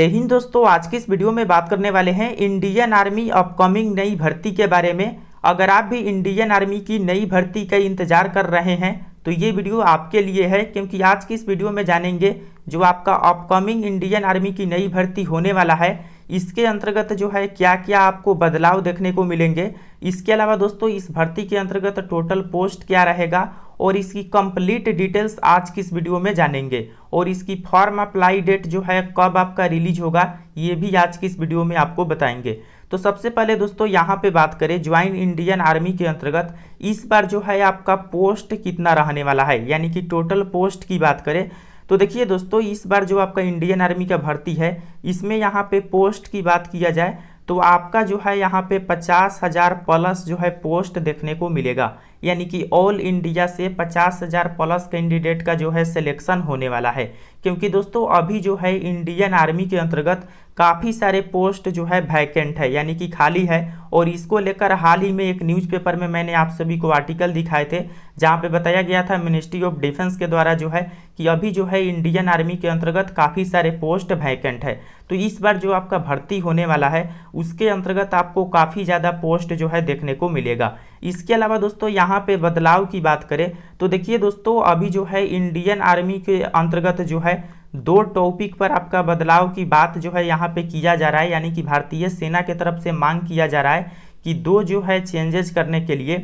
यही दोस्तों आज की इस वीडियो में बात करने वाले हैं इंडियन आर्मी अपकमिंग नई भर्ती के बारे में अगर आप भी इंडियन आर्मी की नई भर्ती का इंतजार कर रहे हैं तो ये वीडियो आपके लिए है क्योंकि आज की इस वीडियो में जानेंगे जो आपका अपकमिंग इंडियन आर्मी की नई भर्ती होने वाला है इसके अंतर्गत जो है क्या क्या आपको बदलाव देखने को मिलेंगे इसके अलावा दोस्तों इस भर्ती के अंतर्गत टोटल पोस्ट क्या रहेगा और इसकी कंप्लीट डिटेल्स आज की इस वीडियो में जानेंगे और इसकी फॉर्म अप्लाई डेट जो है कब आपका रिलीज होगा ये भी आज की इस वीडियो में आपको बताएंगे तो सबसे पहले दोस्तों यहाँ पे बात करें ज्वाइन इंडियन आर्मी के अंतर्गत इस बार जो है आपका पोस्ट कितना रहने वाला है यानी कि टोटल पोस्ट की बात करें तो देखिए दोस्तों इस बार जो आपका इंडियन आर्मी का भर्ती है इसमें यहाँ पे पोस्ट की बात किया जाए तो आपका जो है यहाँ पे पचास हज़ार प्लस जो है पोस्ट देखने को मिलेगा यानी कि ऑल इंडिया से पचास हज़ार प्लस कैंडिडेट का जो है सिलेक्शन होने वाला है क्योंकि दोस्तों अभी जो है इंडियन आर्मी के अंतर्गत काफ़ी सारे पोस्ट जो है वैकेंट है यानी कि खाली है और इसको लेकर हाल ही में एक न्यूज़पेपर में मैंने आप सभी को आर्टिकल दिखाए थे जहां पे बताया गया था मिनिस्ट्री ऑफ डिफेंस के द्वारा जो है कि अभी जो है इंडियन आर्मी के अंतर्गत काफ़ी सारे पोस्ट वैकेंट है तो इस बार जो आपका भर्ती होने वाला है उसके अंतर्गत आपको काफ़ी ज़्यादा पोस्ट जो है देखने को मिलेगा इसके अलावा दोस्तों यहाँ पे बदलाव की बात करें तो देखिए दोस्तों अभी जो है इंडियन आर्मी के अंतर्गत जो है है दो टॉपिक पर आपका बदलाव की बात जो है यहाँ पे किया जा रहा है यानी कि भारतीय सेना के तरफ से मांग किया जा रहा है कि दो जो है चेंजेस करने के लिए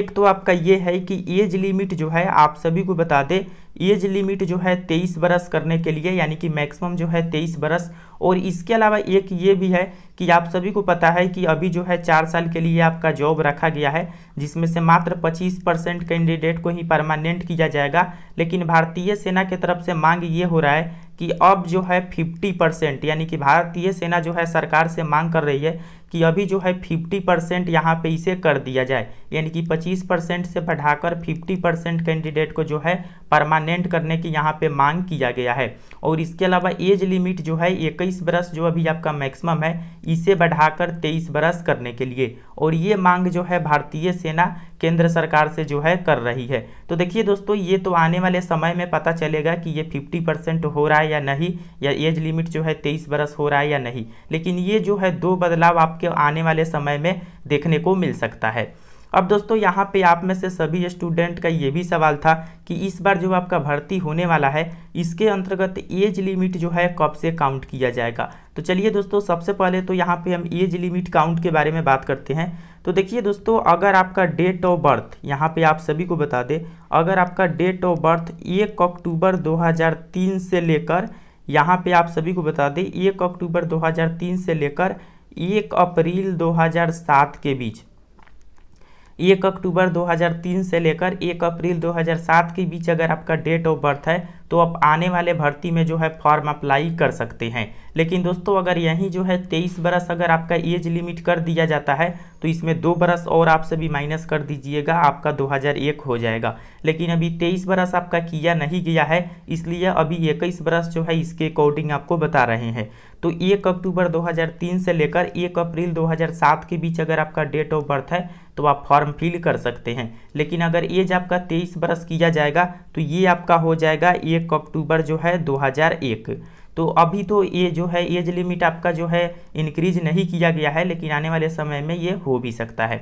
एक तो आपका ये है कि एज लिमिट जो है आप सभी को बता दें एज लिमिट जो है तेईस बरस करने के लिए यानी कि मैक्सिमम जो है तेईस बरस और इसके अलावा एक ये भी है कि आप सभी को पता है कि अभी जो है चार साल के लिए आपका जॉब रखा गया है जिसमें से मात्र 25 परसेंट कैंडिडेट को ही परमानेंट किया जाएगा लेकिन भारतीय सेना की तरफ से मांग ये हो रहा है कि अब जो है 50 परसेंट यानी कि भारतीय सेना जो है सरकार से मांग कर रही है कि अभी जो है 50 परसेंट यहाँ पर इसे कर दिया जाए यानी कि 25 परसेंट से बढ़ाकर 50 परसेंट कैंडिडेट को जो है परमानेंट करने की यहाँ पे मांग किया गया है और इसके अलावा एज लिमिट जो है इक्कीस बरस जो अभी आपका मैक्सिमम है इसे बढ़ाकर तेईस बरस करने के लिए और ये मांग जो है भारतीय सेना केंद्र सरकार से जो है कर रही है तो देखिए दोस्तों ये तो आने वाले समय में पता चलेगा कि ये 50 परसेंट हो रहा है या नहीं या एज लिमिट जो है तेईस बरस हो रहा है या नहीं लेकिन ये जो है दो बदलाव आप आपके आने वाले समय में देखने को मिल सकता है अब दोस्तों यहाँ पे आप में से सभी स्टूडेंट का ये भी सवाल था कि इस बार जो आपका भर्ती होने वाला है इसके अंतर्गत एज लिमिट जो है कब से काउंट किया जाएगा तो चलिए दोस्तों सबसे पहले तो यहाँ पे हम एज लिमिट काउंट के बारे में बात करते हैं तो देखिए दोस्तों अगर आपका डेट ऑफ बर्थ यहाँ पे आप सभी को बता दें अगर आपका डेट ऑफ बर्थ एक अक्टूबर दो से लेकर यहाँ पर आप सभी को बता दें एक अक्टूबर दो से लेकर एक अप्रैल 2007 के बीच एक अक्टूबर 2003 से लेकर एक अप्रैल 2007 के बीच अगर आपका डेट ऑफ बर्थ है तो आप आने वाले भर्ती में जो है फॉर्म अप्लाई कर सकते हैं लेकिन दोस्तों अगर यहीं जो है तेईस बरस अगर आपका एज लिमिट कर दिया जाता है तो इसमें दो बरस और आप सभी माइनस कर दीजिएगा आपका 2001 हो जाएगा लेकिन अभी तेईस बरस आपका किया नहीं गया है इसलिए अभी इक्कीस बरस जो है इसके अकॉर्डिंग आपको बता रहे हैं तो एक अक्टूबर 2003 से लेकर एक अप्रैल 2007 के बीच अगर आपका डेट ऑफ बर्थ है तो आप फॉर्म फिल कर सकते हैं लेकिन अगर एज आपका तेईस बरस किया जाएगा तो ये आपका हो जाएगा एक एक अक्टूबर जो है 2001 तो अभी तो ये जो है एज लिमिट आपका जो है इंक्रीज नहीं किया गया है लेकिन आने वाले समय में ये हो भी सकता है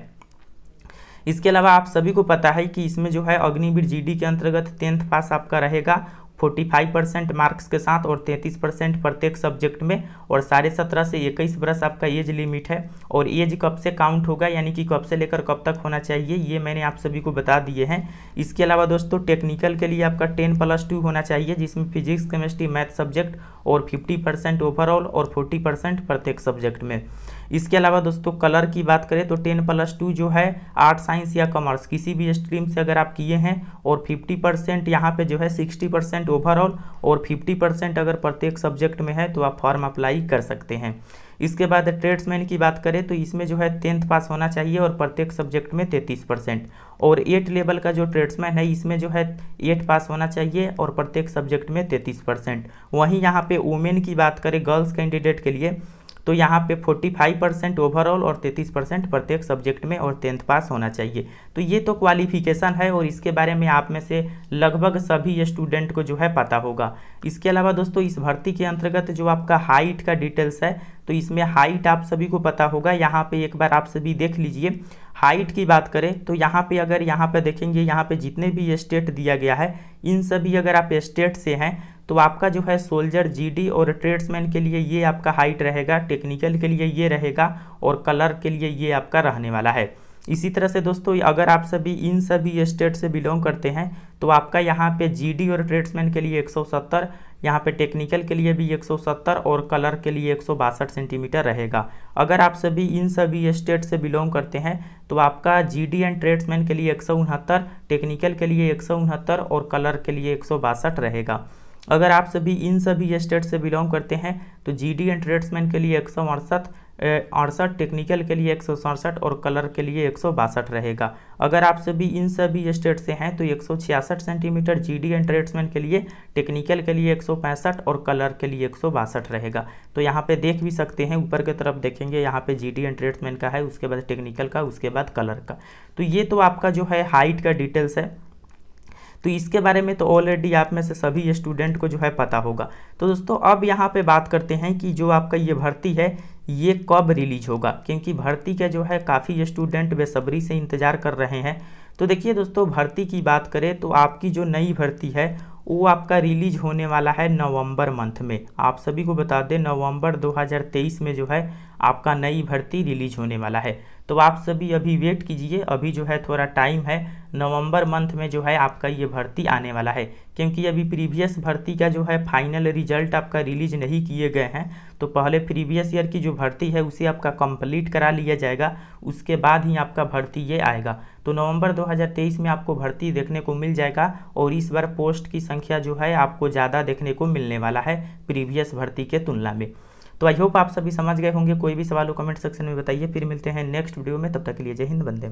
इसके अलावा आप सभी को पता है कि इसमें जो है अग्निवीर जीडी के अंतर्गत टेंथ पास आपका रहेगा 45 परसेंट मार्क्स के साथ और 33 परसेंट प्रत्येक सब्जेक्ट में और साढ़े सत्रह से इक्कीस बरस आपका एज लिमिट है और एज कब से काउंट होगा यानी कि कब से लेकर कब तक होना चाहिए ये मैंने आप सभी को बता दिए हैं इसके अलावा दोस्तों टेक्निकल के लिए आपका टेन प्लस टू होना चाहिए जिसमें फिजिक्स केमिस्ट्री मैथ सब्जेक्ट और फिफ्टी परसेंट ओवरऑल और फोर्टी परसेंट प्रत्येक सब्जेक्ट में इसके अलावा दोस्तों कलर की बात करें तो टेन प्लस टू जो है आर्ट साइंस या कॉमर्स किसी भी स्ट्रीम से अगर आप किए हैं और फिफ्टी परसेंट यहाँ पर जो है सिक्सटी परसेंट ओवरऑल और फिफ्टी परसेंट अगर प्रत्येक सब्जेक्ट में है तो आप फॉर्म अप्लाई कर सकते हैं इसके बाद ट्रेड्समैन की बात करें तो इसमें जो है टेंथ पास होना चाहिए और प्रत्येक सब्जेक्ट में तैंतीस परसेंट और एट लेवल का जो ट्रेड्समैन है इसमें जो है एट पास होना चाहिए और प्रत्येक सब्जेक्ट में तैंतीस परसेंट वहीं यहाँ पे वुमेन की बात करें गर्ल्स कैंडिडेट के लिए तो यहाँ पे 45 परसेंट ओवरऑल और 33 परसेंट प्रत्येक सब्जेक्ट में और टेंथ पास होना चाहिए तो ये तो क्वालिफिकेशन है और इसके बारे में आप में से लगभग सभी स्टूडेंट को जो है पता होगा इसके अलावा दोस्तों इस भर्ती के अंतर्गत जो आपका हाइट का डिटेल्स है तो इसमें हाइट आप सभी को पता होगा यहाँ पर एक बार आप सभी देख लीजिए हाइट की बात करें तो यहाँ पे अगर यहाँ पे देखेंगे यहाँ पे जितने भी स्टेट दिया गया है इन सभी अगर आप स्टेट से हैं तो आपका जो है सोल्जर जीडी और ट्रेड्समैन के लिए ये आपका हाइट रहेगा टेक्निकल के लिए ये रहेगा और कलर के लिए ये आपका रहने वाला है इसी तरह से दोस्तों अगर आप सभी इन सभी स्टेट से बिलोंग करते हैं तो आपका यहाँ पे जीडी और ट्रेड्समैन के लिए 170 यहाँ पे टेक्निकल के लिए भी 170 और कलर के लिए एक सेंटीमीटर रहेगा अगर आप सभी इन सभी स्टेट से बिलोंग करते हैं तो आपका जीडी एंड ट्रेड्समैन के लिए एक टेक्निकल के लिए एक और कलर के लिए एक रहेगा अगर आप सभी इन सभी स्टेट से बिलोंग करते हैं तो डी एंड ट्रेड्समैन के लिए एक सौ अड़सठ अड़सठ टेक्निकल के लिए एक सौ सड़सठ और कलर के लिए एक सौ बासठ रहेगा अगर आप सभी इन सभी स्टेट से हैं तो एक सौ छियासठ सेंटीमीटर डी एंड ट्रेड्समैन के लिए टेक्निकल के लिए एक सौ पैंसठ और कलर के लिए एक सौ बासठ रहेगा तो यहाँ पे देख भी सकते हैं ऊपर की तरफ देखेंगे यहाँ पे डी एंड ट्रेड्समैन का है उसके बाद टेक्निकल का उसके बाद कलर का तो ये तो आपका जो है हाइट का डिटेल्स है तो इसके बारे में तो ऑलरेडी आप में से सभी स्टूडेंट को जो है पता होगा तो दोस्तों अब यहाँ पे बात करते हैं कि जो आपका ये भर्ती है ये कब रिलीज होगा क्योंकि भर्ती का जो है काफ़ी स्टूडेंट बेसब्री से इंतज़ार कर रहे हैं तो देखिए दोस्तों भर्ती की बात करें तो आपकी जो नई भर्ती है वो आपका रिलीज होने वाला है नवंबर मंथ में आप सभी को बता दें नवंबर 2023 में जो है आपका नई भर्ती रिलीज होने वाला है तो आप सभी अभी वेट कीजिए अभी जो है थोड़ा टाइम है नवंबर मंथ में जो है आपका ये भर्ती आने वाला है क्योंकि अभी प्रीवियस भर्ती का जो है फाइनल रिजल्ट आपका रिलीज नहीं किए गए हैं तो पहले प्रीवियस ईयर की जो भर्ती है उसे आपका कंप्लीट करा लिया जाएगा उसके बाद ही आपका भर्ती ये आएगा तो नवंबर 2023 में आपको भर्ती देखने को मिल जाएगा और इस बार पोस्ट की संख्या जो है आपको ज़्यादा देखने को मिलने वाला है प्रीवियस भर्ती के तुलना में तो आई होप आप सभी समझ गए होंगे कोई भी सवाल हो कमेंट सेक्शन में बताइए फिर मिलते हैं नेक्स्ट वीडियो में तब तक के लिए जय हिंद बंदे